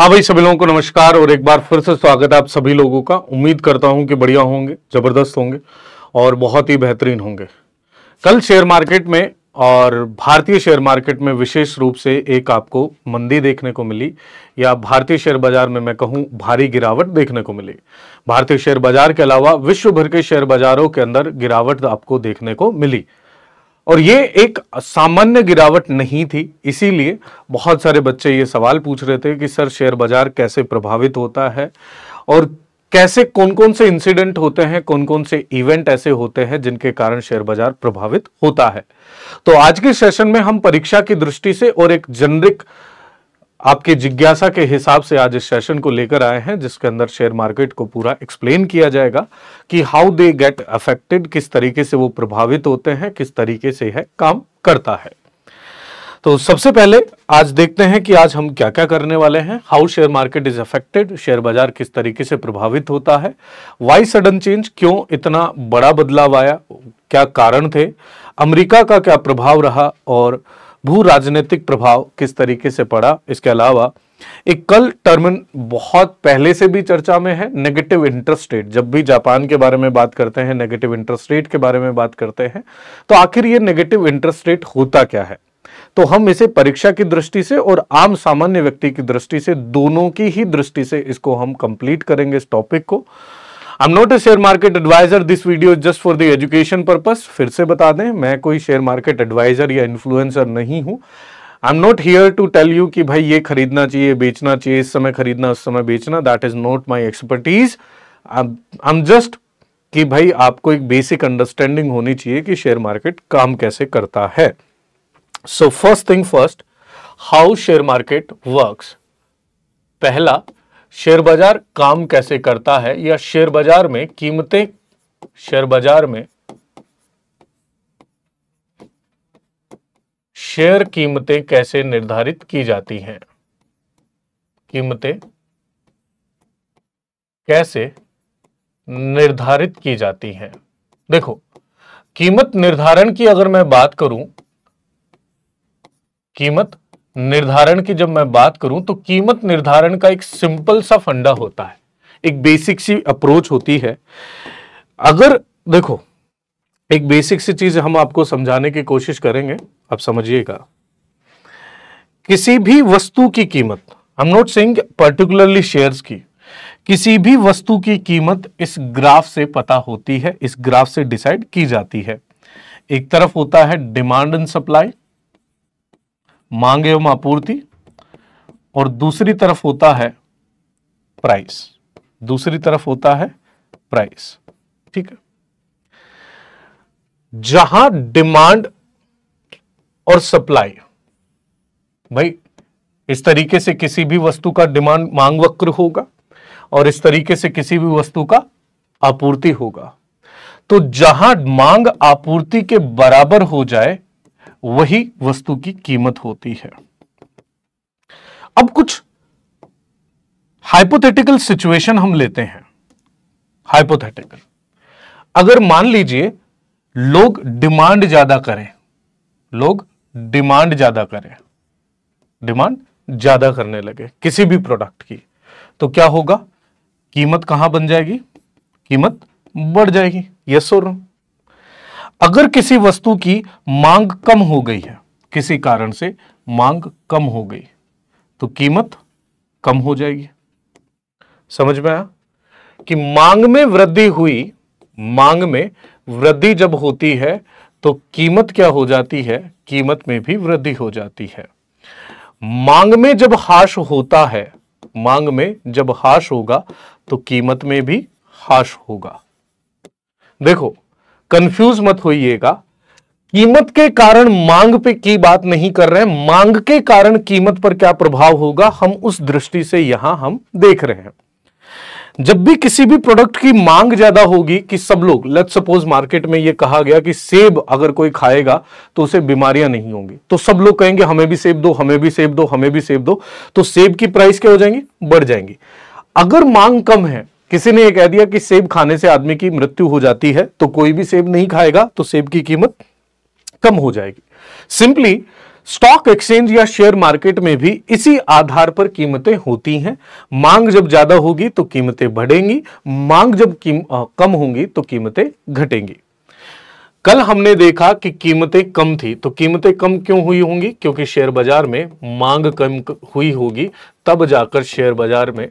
हाँ भाई सभी लोगों को नमस्कार और एक बार फिर से स्वागत है आप सभी लोगों का उम्मीद करता हूं कि बढ़िया होंगे ज़बरदस्त होंगे और बहुत ही बेहतरीन होंगे कल शेयर मार्केट में और भारतीय शेयर मार्केट में विशेष रूप से एक आपको मंदी देखने को मिली या भारतीय शेयर बाजार में मैं कहूं भारी गिरावट देखने को मिली भारतीय शेयर बाजार के अलावा विश्व भर के शेयर बाजारों के अंदर गिरावट आपको देखने को मिली और ये एक सामान्य गिरावट नहीं थी इसीलिए बहुत सारे बच्चे ये सवाल पूछ रहे थे कि सर शेयर बाजार कैसे प्रभावित होता है और कैसे कौन कौन से इंसिडेंट होते हैं कौन कौन से इवेंट ऐसे होते हैं जिनके कारण शेयर बाजार प्रभावित होता है तो आज के सेशन में हम परीक्षा की दृष्टि से और एक जनरिक आपके जिज्ञासा के हिसाब से आज इस सेशन को लेकर आए हैं जिसके अंदर शेयर मार्केट को पूरा एक्सप्लेन किया जाएगा कि हाउ दे गेट अफेक्टेड किस तरीके से वो प्रभावित होते हैं किस तरीके से है काम करता है तो सबसे पहले आज देखते हैं कि आज हम क्या क्या करने वाले हैं how share market is affected share बाजार किस तरीके से प्रभावित होता है वाई सडन चेंज क्यों इतना बड़ा बदलाव आया क्या कारण थे अमेरिका का क्या प्रभाव रहा और भू राजनीतिक प्रभाव किस तरीके से पड़ा इसके अलावा एक कल टर्मिन बहुत पहले से भी चर्चा में है नेगेटिव इंटरेस्ट रेट जब भी जापान के बारे में बात करते हैं नेगेटिव इंटरेस्ट रेट के बारे में बात करते हैं तो आखिर ये नेगेटिव इंटरेस्ट रेट होता क्या है तो हम इसे परीक्षा की दृष्टि से और आम सामान्य व्यक्ति की दृष्टि से दोनों की ही दृष्टि से इसको हम कंप्लीट करेंगे इस टॉपिक को I am not a share market adviser this video just for the education purpose फिर से बता दें मैं कोई शेयर मार्केट एडवाइजर या इन्फ्लुएंसर नहीं हूं I am not here to tell you कि भाई ये खरीदना चाहिए बेचना चाहिए इस समय खरीदना उस समय बेचना that is not my expertise I am just कि भाई आपको एक बेसिक अंडरस्टैंडिंग होनी चाहिए कि शेयर मार्केट काम कैसे करता है so first thing first how share market work पहला शेयर बाजार काम कैसे करता है या शेयर बाजार में कीमतें शेयर बाजार में शेयर कीमतें कैसे निर्धारित की जाती हैं कीमतें कैसे निर्धारित की जाती हैं देखो कीमत निर्धारण की अगर मैं बात करूं कीमत निर्धारण की जब मैं बात करूं तो कीमत निर्धारण का एक सिंपल सा फंडा होता है एक बेसिक सी अप्रोच होती है अगर देखो एक बेसिक सी चीज हम आपको समझाने की कोशिश करेंगे आप समझिएगा किसी भी वस्तु की कीमत I am not saying particularly shares की किसी भी वस्तु की कीमत इस ग्राफ से पता होती है इस ग्राफ से डिसाइड की जाती है एक तरफ होता है डिमांड एंड सप्लाई मांग एवं आपूर्ति और दूसरी तरफ होता है प्राइस दूसरी तरफ होता है प्राइस ठीक है जहां डिमांड और सप्लाई भाई इस तरीके से किसी भी वस्तु का डिमांड मांग वक्र होगा और इस तरीके से किसी भी वस्तु का आपूर्ति होगा तो जहां मांग आपूर्ति के बराबर हो जाए वही वस्तु की कीमत होती है अब कुछ हाइपोथेटिकल सिचुएशन हम लेते हैं हाइपोथेटिकल अगर मान लीजिए लोग डिमांड ज्यादा करें लोग डिमांड ज्यादा करें डिमांड ज्यादा करने लगे किसी भी प्रोडक्ट की तो क्या होगा कीमत कहां बन जाएगी कीमत बढ़ जाएगी यस और नो अगर किसी वस्तु की मांग कम हो गई है किसी कारण से मांग कम हो गई तो कीमत कम हो जाएगी समझ में आया कि मांग में वृद्धि हुई मांग में वृद्धि जब होती है तो कीमत क्या हो जाती है कीमत में भी वृद्धि हो जाती है मांग में जब हाश होता है मांग में जब हाश होगा तो कीमत में भी हाश होगा देखो कंफ्यूज मत होइएगा कीमत के कारण मांग पे की बात नहीं कर रहे हैं मांग के कारण कीमत पर क्या प्रभाव होगा हम उस दृष्टि से यहां हम देख रहे हैं जब भी किसी भी प्रोडक्ट की मांग ज्यादा होगी कि सब लोग लेट सपोज मार्केट में यह कहा गया कि सेब अगर कोई खाएगा तो उसे बीमारियां नहीं होंगी तो सब लोग कहेंगे हमें भी सेब दो हमें भी सेब दो हमें भी सेब दो तो सेब की प्राइस क्या हो जाएंगी बढ़ जाएंगी अगर मांग कम है किसी ने यह कह दिया कि सेब खाने से आदमी की मृत्यु हो जाती है तो कोई भी सेब नहीं खाएगा तो सेब की कीमत कम हो जाएगी सिंपली स्टॉक एक्सचेंज या शेयर मार्केट में भी इसी आधार पर कीमतें होती हैं मांग जब ज्यादा होगी तो कीमतें बढ़ेंगी मांग जब कीम, आ, कम होंगी तो कीमतें घटेंगी कल हमने देखा कि कीमतें कम थी तो कीमतें कम क्यों हुई होंगी क्योंकि शेयर बाजार में मांग कम हुई होगी तब जाकर शेयर बाजार में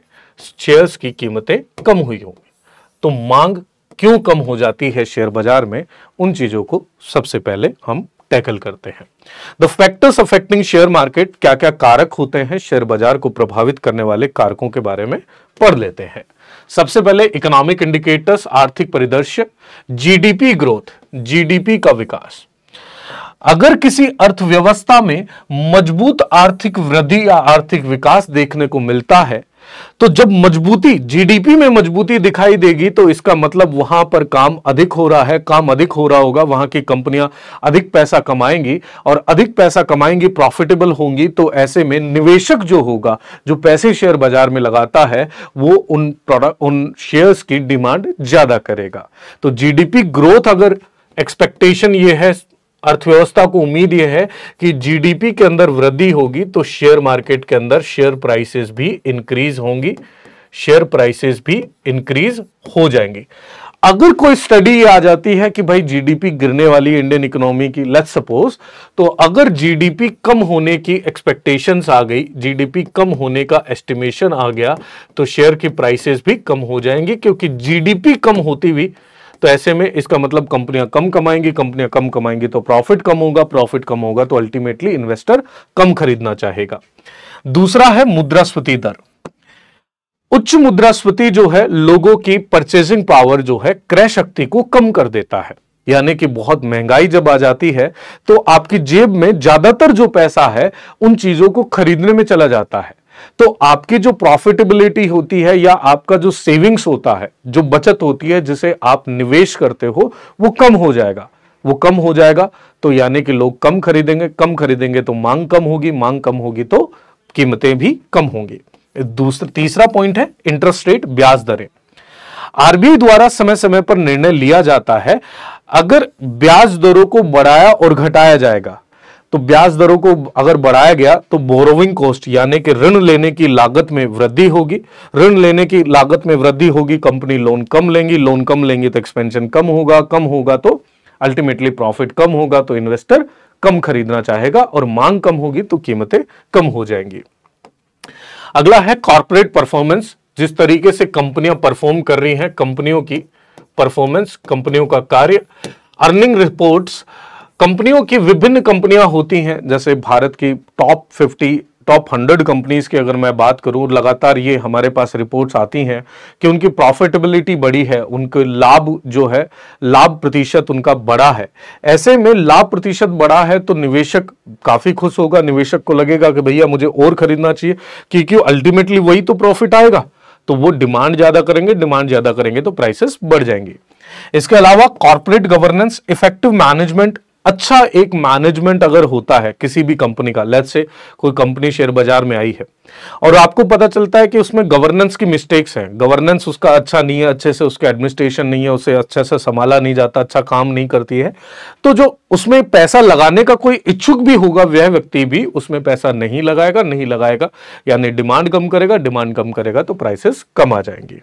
शेयर्स की कीमतें कम हुई होंगी तो मांग क्यों कम हो जाती है शेयर बाजार में उन चीजों को सबसे पहले हम टैकल करते हैं the factors affecting share market क्या क्या कारक होते हैं शेयर बाजार को प्रभावित करने वाले कारकों के बारे में पढ़ लेते हैं सबसे पहले इकोनॉमिक इंडिकेटर्स आर्थिक परिदृश्य जीडीपी ग्रोथ जीडीपी का विकास अगर किसी अर्थव्यवस्था में मजबूत आर्थिक वृद्धि या आर्थिक विकास देखने को मिलता है तो जब मजबूती जीडीपी में मजबूती दिखाई देगी तो इसका मतलब वहां पर काम अधिक हो रहा है काम अधिक हो रहा होगा वहां की कंपनियां अधिक पैसा कमाएंगी और अधिक पैसा कमाएंगी प्रॉफिटेबल होंगी तो ऐसे में निवेशक जो होगा जो पैसे शेयर बाजार में लगाता है वो उन प्रोडक्ट उन शेयर्स की डिमांड ज्यादा करेगा तो जीडीपी ग्रोथ अगर एक्सपेक्टेशन ये है अर्थव्यवस्था को उम्मीद यह है कि जीडीपी के अंदर वृद्धि होगी तो शेयर मार्केट के अंदर शेयर प्राइसेस भी इंक्रीज होंगी शेयर प्राइसेस भी इंक्रीज हो जाएंगी अगर कोई स्टडी आ जाती है कि भाई जीडीपी गिरने वाली इंडियन इकोनॉमी की लेट्स सपोज तो अगर जीडीपी कम होने की एक्सपेक्टेशंस आ गई जीडीपी कम होने का एस्टिमेशन आ गया तो शेयर की प्राइसेस भी कम हो जाएंगी क्योंकि जीडीपी कम होती हुई तो ऐसे में इसका मतलब कंपनियां कम कमाएंगी कंपनियां कम कमाएंगी तो प्रॉफिट कम होगा प्रॉफिट कम होगा तो अल्टीमेटली इन्वेस्टर कम खरीदना चाहेगा दूसरा है मुद्रास्फीति दर उच्च मुद्रास्फीति जो है लोगों की परचेजिंग पावर जो है क्रय शक्ति को कम कर देता है यानी कि बहुत महंगाई जब आ जाती है तो आपकी जेब में ज्यादातर जो पैसा है उन चीजों को खरीदने में चला जाता है तो आपकी जो प्रॉफिटेबिलिटी होती है या आपका जो सेविंग्स होता है जो बचत होती है जिसे आप निवेश करते हो वो कम हो जाएगा वो कम हो जाएगा तो यानी कि लोग कम खरीदेंगे कम खरीदेंगे तो मांग कम होगी मांग कम होगी तो कीमतें भी कम होंगी दूसरा तीसरा पॉइंट है इंटरेस्ट रेट ब्याज दरें आरबीआई द्वारा समय समय पर निर्णय लिया जाता है अगर ब्याज दरों को बढ़ाया और घटाया जाएगा तो ब्याज दरों को अगर बढ़ाया गया तो बोरोविंग कॉस्ट यानी कि ऋण लेने की लागत में वृद्धि होगी ऋण लेने की लागत में वृद्धि होगी कंपनी लोन कम लेंगी लोन कम लेंगी तो एक्सपेंशन कम होगा कम होगा तो अल्टीमेटली प्रॉफिट कम होगा तो इन्वेस्टर कम खरीदना चाहेगा और मांग कम होगी तो कीमतें कम हो जाएंगी अगला है कॉर्पोरेट परफॉर्मेंस जिस तरीके से कंपनियां परफॉर्म कर रही हैं कंपनियों की परफॉर्मेंस कंपनियों का कार्य अर्निंग रिपोर्ट्स कंपनियों की विभिन्न कंपनियां होती हैं जैसे भारत की टॉप 50 टॉप 100 कंपनीज की अगर मैं बात करूं लगातार ये हमारे पास रिपोर्ट्स आती हैं कि उनकी प्रॉफिटेबिलिटी बड़ी है उनके लाभ जो है लाभ प्रतिशत उनका बड़ा है ऐसे में लाभ प्रतिशत बड़ा है तो निवेशक काफ़ी खुश होगा निवेशक को लगेगा कि भैया मुझे और खरीदना चाहिए क्योंकि अल्टीमेटली वही तो प्रॉफिट आएगा तो वो डिमांड ज़्यादा करेंगे डिमांड ज़्यादा करेंगे तो प्राइसेस बढ़ जाएंगे इसके अलावा कॉर्पोरेट गवर्नेंस इफेक्टिव मैनेजमेंट अच्छा एक मैनेजमेंट अगर होता है किसी भी कंपनी का लेट्स से कोई कंपनी शेयर बाजार में आई है और आपको पता चलता है कि उसमें गवर्नेंस की मिस्टेक्स हैं गवर्नेंस उसका अच्छा नहीं है अच्छे से उसके एडमिनिस्ट्रेशन नहीं है उसे अच्छे से संभाला नहीं जाता अच्छा काम नहीं करती है तो जो उसमें पैसा लगाने का कोई इच्छुक भी होगा वह व्यक्ति भी उसमें पैसा नहीं लगाएगा नहीं लगाएगा यानी डिमांड कम करेगा डिमांड कम करेगा तो प्राइसेस कम आ जाएंगी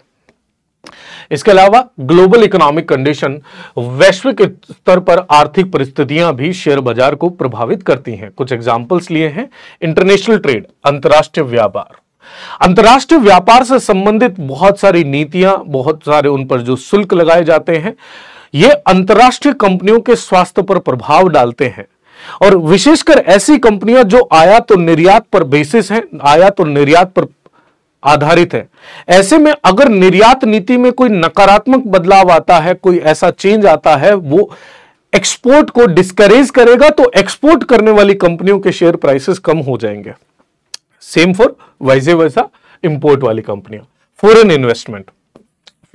इसके अलावा ग्लोबल इकोनॉमिक कंडीशन वैश्विक स्तर पर आर्थिक परिस्थितियां भी शेयर बाजार को प्रभावित करती हैं कुछ एग्जाम्पल्स लिए हैं इंटरनेशनल ट्रेड अंतर्राष्ट्रीय व्यापार अंतरराष्ट्रीय व्यापार से संबंधित बहुत सारी नीतियां बहुत सारे उन पर जो शुल्क लगाए जाते हैं ये अंतर्राष्ट्रीय कंपनियों के स्वास्थ्य पर प्रभाव डालते हैं और विशेषकर ऐसी कंपनियां जो आयात और निर्यात पर बेसिस हैं आयात और निर्यात पर आधारित है ऐसे में अगर निर्यात नीति में कोई नकारात्मक बदलाव आता है कोई ऐसा चेंज आता है वो एक्सपोर्ट को डिस्करेज करेगा तो एक्सपोर्ट करने वाली कंपनियों के शेयर प्राइसेस कम हो जाएंगे सेम फॉर वैसे वैसा इंपोर्ट वाली कंपनियां foreign investment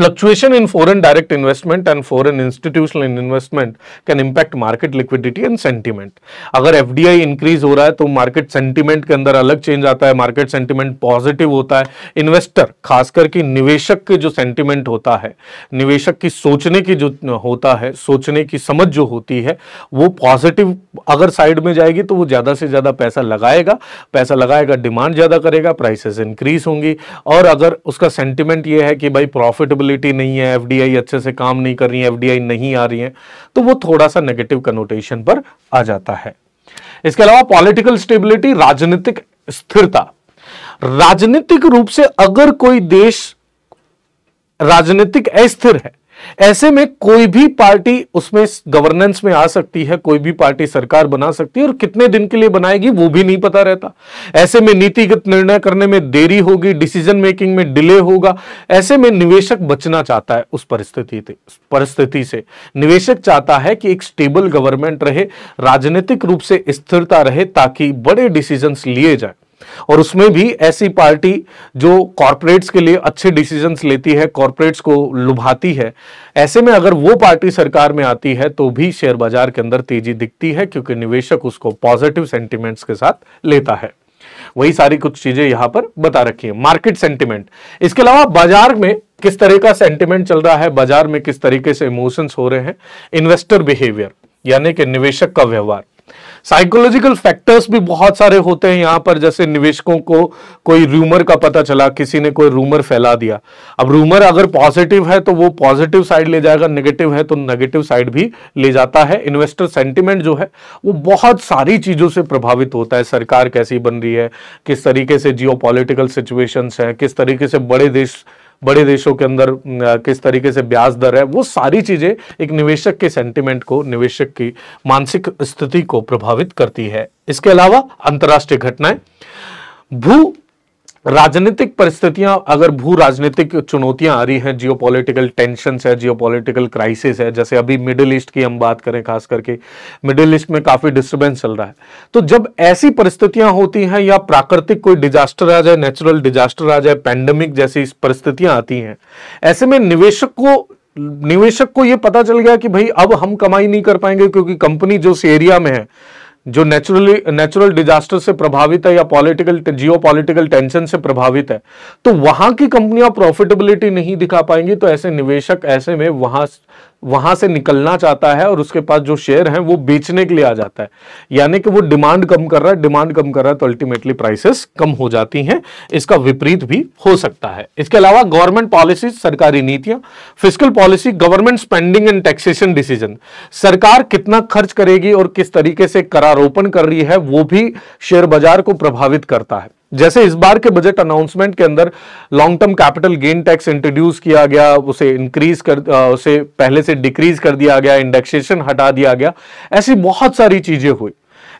Fluctuation in foreign direct investment and foreign institutional investment can impact market liquidity and sentiment. अगर एफ डी आई इंक्रीज हो रहा है तो मार्केट सेंटिमेंट के अंदर अलग चेंज आता है मार्केट सेंटिमेंट पॉजिटिव होता है इन्वेस्टर खासकर कि निवेशक के जो सेंटिमेंट होता है निवेशक की सोचने की जो होता है सोचने की समझ जो होती है वो पॉजिटिव अगर साइड में जाएगी तो वो ज़्यादा से ज़्यादा पैसा लगाएगा पैसा लगाएगा डिमांड ज़्यादा करेगा प्राइसेस इंक्रीज होंगी और अगर उसका सेंटिमेंट ये है कि भाई प्रॉफिटेबल स्टेबिलिटी नहीं है एफडीआई अच्छे से काम नहीं कर रही है एफडीआई नहीं आ रही है तो वो थोड़ा सा नेगेटिव कनोटेशन पर आ जाता है इसके अलावा पॉलिटिकल स्टेबिलिटी राजनीतिक स्थिरता राजनीतिक रूप से अगर कोई देश राजनीतिक अस्थिर है ऐसे में कोई भी पार्टी उसमें गवर्नेंस में आ सकती है कोई भी पार्टी सरकार बना सकती है और कितने दिन के लिए बनाएगी वो भी नहीं पता रहता ऐसे में नीतिगत निर्णय करने में देरी होगी डिसीजन मेकिंग में डिले होगा ऐसे में निवेशक बचना चाहता है उस परिस्थिति परिस्थिति से निवेशक चाहता है कि एक स्टेबल गवर्नमेंट रहे राजनीतिक रूप से स्थिरता रहे ताकि बड़े डिसीजन लिए जाए और उसमें भी ऐसी पार्टी जो कॉरपोरेट्स के लिए अच्छे डिसीजंस लेती है कॉरपोरेट्स को लुभाती है ऐसे में अगर वो पार्टी सरकार में आती है तो भी शेयर बाजार के अंदर तेजी दिखती है क्योंकि निवेशक उसको पॉजिटिव सेंटिमेंट्स के साथ लेता है वही सारी कुछ चीजें यहां पर बता रखी है मार्केट सेंटिमेंट इसके अलावा बाजार में किस तरह का सेंटिमेंट चल रहा है बाजार में किस तरीके से इमोशंस हो रहे हैं इन्वेस्टर बिहेवियर यानी कि निवेशक का व्यवहार साइकोलॉजिकल फैक्टर्स भी बहुत सारे होते हैं यहाँ पर जैसे निवेशकों को कोई रूमर का पता चला किसी ने कोई रूमर फैला दिया अब रूमर अगर पॉजिटिव है तो वो पॉजिटिव साइड ले जाएगा नेगेटिव है तो नेगेटिव साइड भी ले जाता है इन्वेस्टर सेंटिमेंट जो है वो बहुत सारी चीज़ों से प्रभावित होता है सरकार कैसी बन रही है किस तरीके से जियो सिचुएशंस हैं किस तरीके से बड़े देश बड़े देशों के अंदर किस तरीके से ब्याज दर है वो सारी चीजें एक निवेशक के सेंटिमेंट को निवेशक की मानसिक स्थिति को प्रभावित करती है इसके अलावा अंतर्राष्ट्रीय घटनाएं भू राजनीतिक परिस्थितियां अगर भू राजनीतिक चुनौतियां आ रही हैं जियो पोलिटिकल टेंशन है जियो पोलिटिकल क्राइसिस है जैसे अभी मिडिल ईस्ट की हम बात करें खास करके मिडिल ईस्ट में काफी डिस्टर्बेंस चल रहा है तो जब ऐसी परिस्थितियां होती हैं या प्राकृतिक कोई डिजास्टर आ जाए नेचुरल डिजास्टर आ जाए पैंडमिक जैसी परिस्थितियां आती हैं ऐसे में निवेशक को निवेशक को यह पता चल गया कि भाई अब हम कमाई नहीं कर पाएंगे क्योंकि कंपनी जो उस एरिया में है जो नेचुरली नेचुरल डिजास्टर से प्रभावित है या पॉलिटिकल जियो पॉलिटिकल टेंशन से प्रभावित है तो वहां की कंपनियां प्रॉफिटेबिलिटी नहीं दिखा पाएंगी तो ऐसे निवेशक ऐसे में वहां वहां से निकलना चाहता है और उसके पास जो शेयर है वो बेचने के लिए आ जाता है यानी कि वो डिमांड कम कर रहा है डिमांड कम कर रहा है तो अल्टीमेटली प्राइसेस कम हो जाती हैं इसका विपरीत भी हो सकता है इसके अलावा गवर्नमेंट पॉलिसी सरकारी नीतियां physical policy government spending and taxation decision सरकार कितना खर्च करेगी और किस तरीके से करारोपण कर रही है वो भी शेयर बाजार को प्रभावित करता है जैसे इस बार के बजट अनाउंसमेंट के अंदर long term capital gain tax introduce किया गया उसे इंक्रीज कर उसे पहले से डिक्रीज कर दिया गया इंडेक्सेशन हटा दिया गया ऐसी बहुत सारी चीजें हुई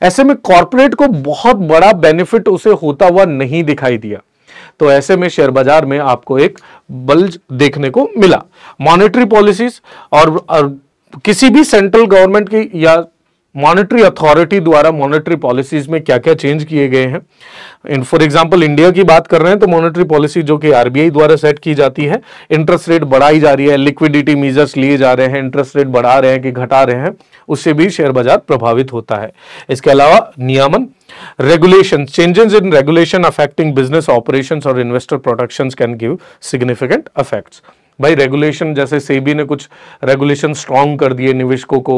ऐसे में कॉरपोरेट को बहुत बड़ा बेनिफिट उसे होता हुआ नहीं दिखाई दिया तो ऐसे में शेयर बाजार में आपको एक बल्ज देखने को मिला मॉनेटरी पॉलिसीज और, और किसी भी सेंट्रल गवर्नमेंट की या मॉनेटरी अथॉरिटी द्वारा मॉनेटरी पॉलिसीज में क्या क्या चेंज किए गए हैं इन फॉर एग्जांपल इंडिया की बात कर रहे हैं तो मॉनेटरी पॉलिसी जो कि आरबीआई द्वारा सेट की जाती है इंटरेस्ट रेट बढ़ाई जा रही है लिक्विडिटी मेजर्स लिए जा रहे हैं इंटरेस्ट रेट बढ़ा रहे हैं कि घटा रहे हैं उससे भी शेयर बाजार प्रभावित होता है इसके अलावा नियमन regulation changes in regulation affecting business operation और investor protection can give significant affects भाई रेगुलेशन जैसे सेबी ने कुछ रेगुलेशन स्ट्रांग कर दिए निवेशकों को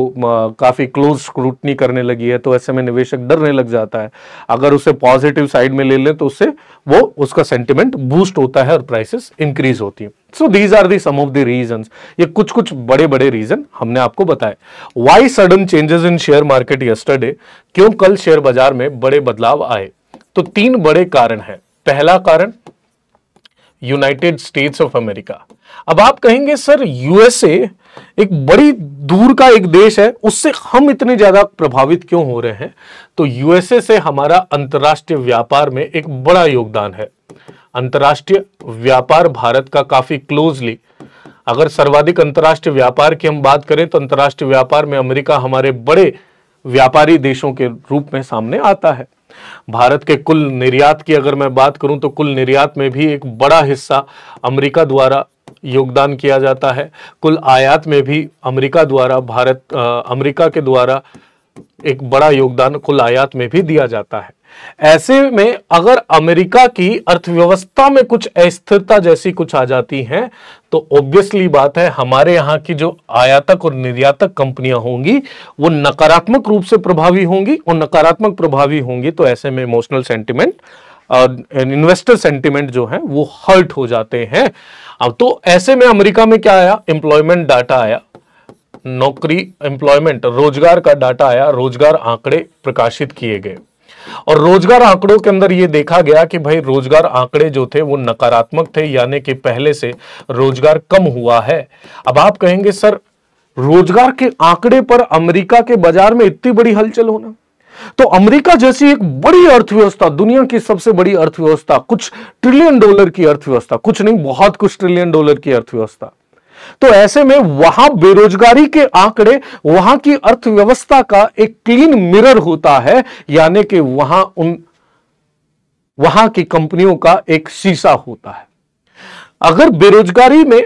काफ़ी क्लोज स्क्रूटनी करने लगी है तो ऐसे में निवेशक डरने लग जाता है अगर उसे पॉजिटिव साइड में ले लें तो उससे वो उसका सेंटिमेंट बूस्ट होता है और प्राइसेस इंक्रीज होती है so these are the some of the reason ये कुछ कुछ बड़े बड़े रीजन हमने आपको बताए why sudden changes in share market yesterday क्यों कल शेयर बाजार में बड़े बदलाव आए तो तीन बड़े कारण हैं पहला कारण यूनाइटेड स्टेट्स ऑफ अमेरिका अब आप कहेंगे सर यूएसए एक बड़ी दूर का एक देश है उससे हम इतने ज्यादा प्रभावित क्यों हो रहे हैं तो यूएसए से हमारा अंतर्राष्ट्रीय व्यापार में एक बड़ा योगदान है अंतर्राष्ट्रीय व्यापार भारत का काफी क्लोजली अगर सर्वाधिक अंतर्राष्ट्रीय व्यापार की हम बात करें तो अंतर्राष्ट्रीय व्यापार में अमेरिका हमारे बड़े व्यापारी देशों के रूप में सामने आता है भारत के कुल निर्यात की अगर मैं बात करूं तो कुल निर्यात में भी एक बड़ा हिस्सा अमेरिका द्वारा योगदान किया जाता है कुल आयात में भी अमेरिका द्वारा भारत अमेरिका के द्वारा एक बड़ा योगदान कुल आयात में भी दिया जाता है ऐसे में अगर अमेरिका की अर्थव्यवस्था में कुछ अस्थिरता जैसी कुछ आ जाती है तो ऑब्वियसली बात है हमारे यहां की जो आयातक और निर्यातक कंपनियां होंगी वो नकारात्मक रूप से प्रभावी होंगी और नकारात्मक प्रभावी होंगी तो ऐसे में इमोशनल सेंटिमेंट इन्वेस्टर सेंटिमेंट जो है वो हर्ट हो जाते हैं अब तो ऐसे में अमेरिका में क्या आया एम्प्लॉयमेंट डाटा आया नौकरी एम्प्लॉयमेंट रोजगार का डाटा आया रोजगार आंकड़े प्रकाशित किए गए और रोजगार आंकड़ों के अंदर ये देखा गया कि भाई रोजगार आंकड़े जो थे वो नकारात्मक थे यानी कि पहले से रोजगार कम हुआ है अब आप कहेंगे सर रोजगार के आंकड़े पर अमेरिका के बाजार में इतनी बड़ी हलचल होना तो अमेरिका जैसी एक बड़ी अर्थव्यवस्था दुनिया की सबसे बड़ी अर्थव्यवस्था कुछ ट्रिलियन डॉलर की अर्थव्यवस्था कुछ नहीं बहुत कुछ ट्रिलियन डॉलर की अर्थव्यवस्था तो ऐसे में वहां बेरोजगारी के आंकड़े वहां की अर्थव्यवस्था का एक क्लीन मिरर होता है यानी कि वहां उन वहां की कंपनियों का एक शीशा होता है अगर बेरोजगारी में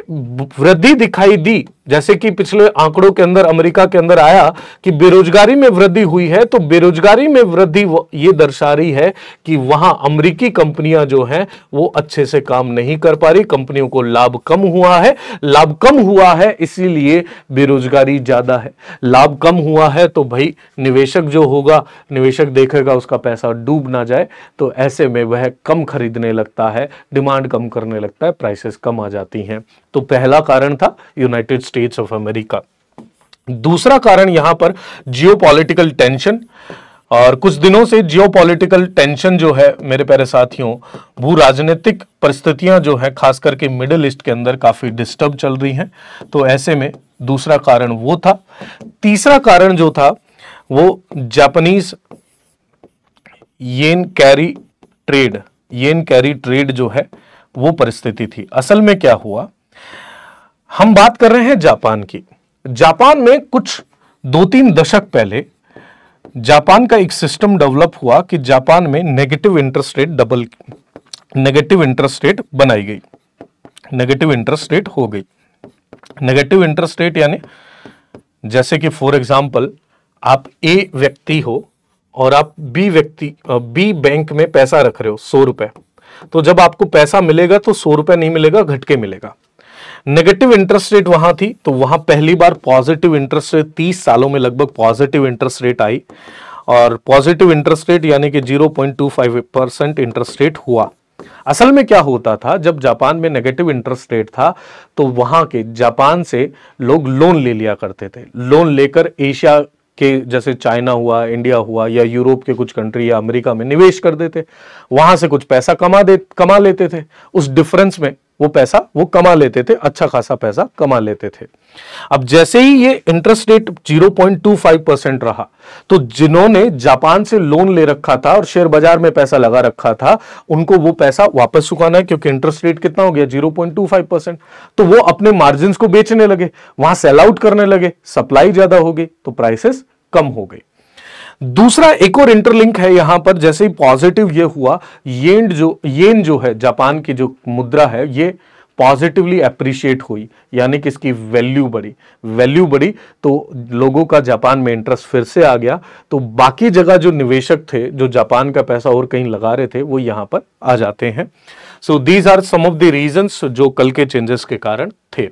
वृद्धि दिखाई दी जैसे कि पिछले आंकड़ों के अंदर अमेरिका के अंदर आया कि बेरोजगारी में वृद्धि हुई है तो बेरोजगारी में वृद्धि ये दर्शा रही है कि वहां अमेरिकी कंपनियां जो हैं वो अच्छे से काम नहीं कर पा रही कंपनियों को लाभ कम हुआ है लाभ कम हुआ है इसीलिए बेरोजगारी ज्यादा है लाभ कम हुआ है तो भाई निवेशक जो होगा निवेशक देखेगा उसका पैसा डूब ना जाए तो ऐसे में वह कम खरीदने लगता है डिमांड कम करने लगता है प्राइसेस कम आ जाती हैं तो पहला कारण था यूनाइटेड स्टेट्स ऑफ अमेरिका दूसरा कारण यहां पर जियोपॉलिटिकल टेंशन और कुछ दिनों से जियोपॉलिटिकल टेंशन जो है मेरे प्यारे साथियों भू राजनीतिक परिस्थितियां जो है खास करके मिडिल ईस्ट के अंदर काफी डिस्टर्ब चल रही हैं तो ऐसे में दूसरा कारण वो था तीसरा कारण जो था वो Japanese yen carry trade yen carry trade जो है वो परिस्थिति थी असल में क्या हुआ हम बात कर रहे हैं जापान की जापान में कुछ दो तीन दशक पहले जापान का एक सिस्टम डेवलप हुआ कि जापान में negative interest rate double negative interest rate बनाई गई नेगेटिव इंटरेस्ट रेट हो गई नेगेटिव इंटरेस्ट रेट यानी जैसे कि फॉर एग्जांपल आप ए व्यक्ति हो और आप बी व्यक्ति बी बैंक में पैसा रख रहे हो सौ रुपए तो जब आपको पैसा मिलेगा तो सौ रुपए नहीं मिलेगा घटके मिलेगा नेगेटिव इंटरेस्ट रेट वहां थी तो वहां पहली बार पॉजिटिव इंटरेस्ट रेट तीस सालों में लगभग पॉजिटिव इंटरेस्ट रेट आई और पॉजिटिव इंटरेस्ट रेट यानी कि 0.25 परसेंट इंटरेस्ट रेट हुआ असल में क्या होता था जब जापान में नेगेटिव इंटरेस्ट रेट था तो वहां के जापान से लोग लोन ले लिया करते थे लोन लेकर एशिया के जैसे चाइना हुआ इंडिया हुआ या यूरोप के कुछ कंट्री या अमेरिका में निवेश कर देते वहां से कुछ पैसा कमा दे कमा लेते थे उस डिफरेंस में वो पैसा वो कमा लेते थे अच्छा खासा पैसा कमा लेते थे अब जैसे ही ये इंटरेस्ट रेट 0.25 परसेंट रहा तो जिन्होंने जापान से लोन ले रखा था और शेयर बाजार में पैसा लगा रखा था उनको वो पैसा वापस चुकाना है क्योंकि इंटरेस्ट रेट कितना हो गया 0.25 परसेंट तो वो अपने मार्जिन को बेचने लगे वहां सेल आउट करने लगे सप्लाई ज्यादा हो गई तो प्राइसेस कम हो गई दूसरा एक और इंटरलिंक है यहां पर जैसे ही पॉजिटिव ये हुआ येन जो येन जो है जापान की जो मुद्रा है ये पॉजिटिवली अप्रिशिएट हुई यानी कि इसकी वैल्यू बढ़ी वैल्यू बढ़ी तो लोगों का जापान में इंटरेस्ट फिर से आ गया तो बाकी जगह जो निवेशक थे जो जापान का पैसा और कहीं लगा रहे थे वो यहां पर आ जाते हैं so these are some of the reasons जो कल के चेंजेस के कारण थे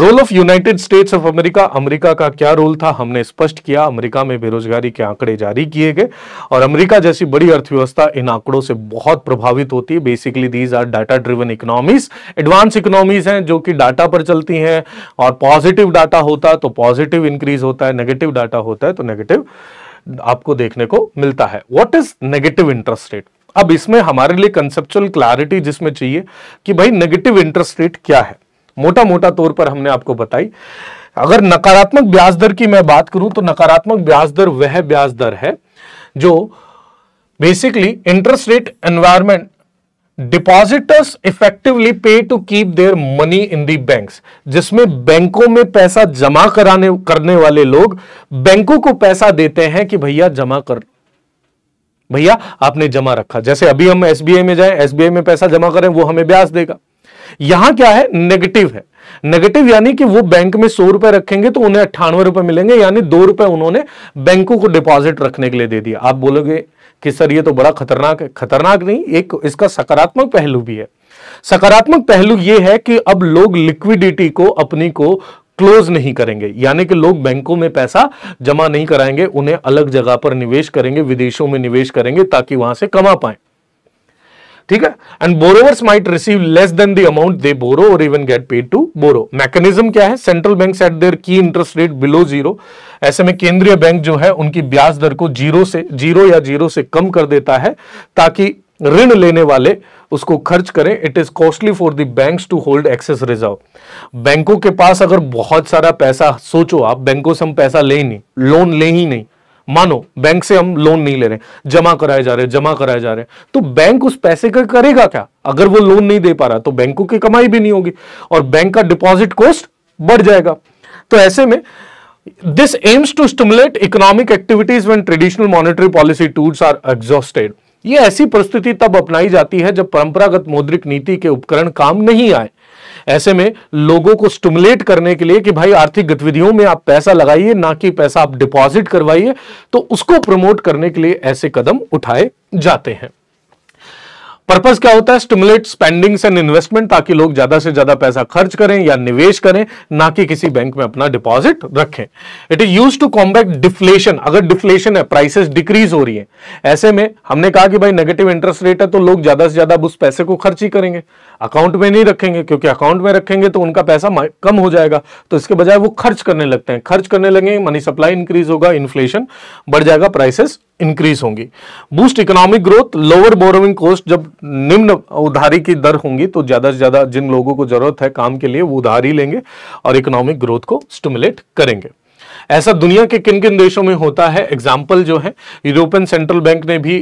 role of United States of America America का क्या रोल था हमने स्पष्ट किया अमेरिका में बेरोजगारी के आंकड़े जारी किए गए और अमेरिका जैसी बड़ी अर्थव्यवस्था इन आंकड़ों से बहुत प्रभावित होती है basically these are data driven economies advance economies हैं जो कि डाटा पर चलती हैं और पॉजिटिव डाटा तो होता है तो पॉजिटिव इंक्रीज होता है नेगेटिव डाटा होता है तो नेगेटिव आपको देखने को मिलता है what is negative interest rate अब इसमें हमारे लिए कंसेप्चुअल क्लैरिटी जिसमें चाहिए कि भाई नेगेटिव इंटरेस्ट रेट क्या है मोटा मोटा तौर पर हमने आपको बताई अगर नकारात्मक ब्याज दर की मैं बात करूं तो नकारात्मक ब्याज दर वह ब्याज दर है जो basically interest rate environment depositors effectively pay to keep their money in the banks जिसमें बैंकों में पैसा जमा कराने करने वाले लोग बैंकों को पैसा देते हैं कि भैया जमा कर भैया आपने जमा रखा जैसे अभी हम एसबीआई में जाए एसबीआई में पैसा जमा करें वो हमें ब्याज देगा यहां क्या है नेगेटिव है नेगेटिव यानी कि वो बैंक में सौ रुपए रखेंगे तो उन्हें अट्ठानवे रुपए मिलेंगे यानी दो रुपए उन्होंने बैंकों को डिपॉजिट रखने के लिए दे दिया आप बोलोगे कि सर ये तो बड़ा खतरनाक है खतरनाक नहीं एक इसका सकारात्मक पहलू भी है सकारात्मक पहलू यह है कि अब लोग लिक्विडिटी को अपनी को क्लोज नहीं करेंगे यानी कि लोग बैंकों में पैसा जमा नहीं कराएंगे उन्हें अलग जगह पर निवेश करेंगे विदेशों में निवेश करेंगे ताकि वहां से कमा पाए ठीक है and borrowers might receive less than the amount they borrow और even get paid to borrow mechanism क्या है सेंट्रल बैंक सेट देयर की इंटरेस्ट रेट बिलो जीरो ऐसे में केंद्रीय बैंक जो है उनकी ब्याज दर को जीरो से जीरो या जीरो से कम कर देता है ताकि ऋण लेने वाले उसको खर्च करें it is costly for the banks to hold excess reserve बैंकों के पास अगर बहुत सारा पैसा सोचो आप बैंकों से हम पैसा ले ही नहीं लोन ले ही नहीं मानो बैंक से हम लोन नहीं ले रहे जमा कराए जा रहे जमा कराए जा रहे तो बैंक उस पैसे का करेगा क्या अगर वो लोन नहीं दे पा रहा तो बैंकों की कमाई भी नहीं होगी और बैंक का डिपॉजिट कॉस्ट बढ़ जाएगा तो ऐसे में this aims to stimulate economic activities when traditional monetary policy tools are exhausted ये ऐसी परिस्थिति तब अपनाई जाती है जब परंपरागत मौद्रिक नीति के उपकरण काम नहीं आए ऐसे में लोगों को स्टिमुलेट करने के लिए कि भाई आर्थिक गतिविधियों में आप पैसा लगाइए ना कि पैसा आप डिपॉजिट करवाइए तो उसको प्रमोट करने के लिए ऐसे कदम उठाए जाते हैं पर्पज क्या होता है स्टिमुलेट स्पेंडिंग्स एंड इन्वेस्टमेंट ताकि लोग ज्यादा से ज्यादा पैसा खर्च करें या निवेश करें ना कि किसी बैंक में अपना डिपॉजिट रखें it is used to combat deflation अगर डिफ्लेशन है प्राइसेस डिक्रीज हो रही है ऐसे में हमने कहा कि भाई नेगेटिव इंटरेस्ट रेट है तो लोग ज्यादा से ज्यादा उस पैसे को खर्च ही करेंगे अकाउंट में नहीं रखेंगे क्योंकि अकाउंट में रखेंगे तो उनका पैसा कम हो जाएगा तो इसके बजाय वो खर्च करने लगते हैं खर्च करने लगेंगे मनी सप्लाई इंक्रीज होगा इन्फ्लेशन बढ़ जाएगा प्राइसेस इंक्रीज होंगी boost economic growth lower borrowing cost जब निम्न उधारी की दर होंगी तो ज़्यादा से ज़्यादा जिन लोगों को ज़रूरत है काम के लिए वो उधारी लेंगे और इकोनॉमिक ग्रोथ को स्टिमुलेट करेंगे ऐसा दुनिया के किन किन देशों में होता है एग्जाम्पल जो है यूरोपियन सेंट्रल बैंक ने भी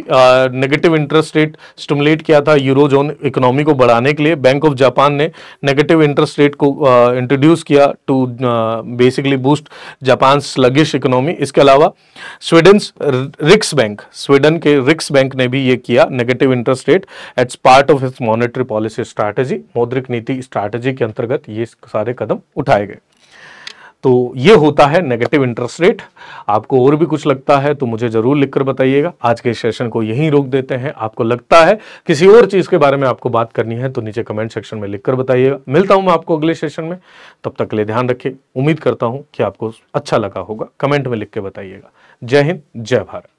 नेगेटिव इंटरेस्ट रेट स्टमुलेट किया था यूरो जोन इकोनॉमी को बढ़ाने के लिए बैंक ऑफ जापान ने नेगेटिव इंटरेस्ट रेट को इंट्रोड्यूस किया to basically boost Japan sluggish economy इसके अलावा स्वीडन रिक्स बैंक स्वीडन के रिक्स बैंक ने भी ये किया negative interest rate as part of its monetary policy strategy मौद्रिक नीति स्ट्रैटेजी के अंतर्गत ये सारे कदम उठाए गए तो ये होता है नेगेटिव इंटरेस्ट रेट आपको और भी कुछ लगता है तो मुझे ज़रूर लिखकर बताइएगा आज के सेशन को यहीं रोक देते हैं आपको लगता है किसी और चीज़ के बारे में आपको बात करनी है तो नीचे कमेंट सेक्शन में लिखकर बताइएगा मिलता हूँ मैं आपको अगले सेशन में तब तक के लिए ध्यान रखिए उम्मीद करता हूँ कि आपको अच्छा लगा होगा कमेंट में लिख के बताइएगा जय हिंद जय भारत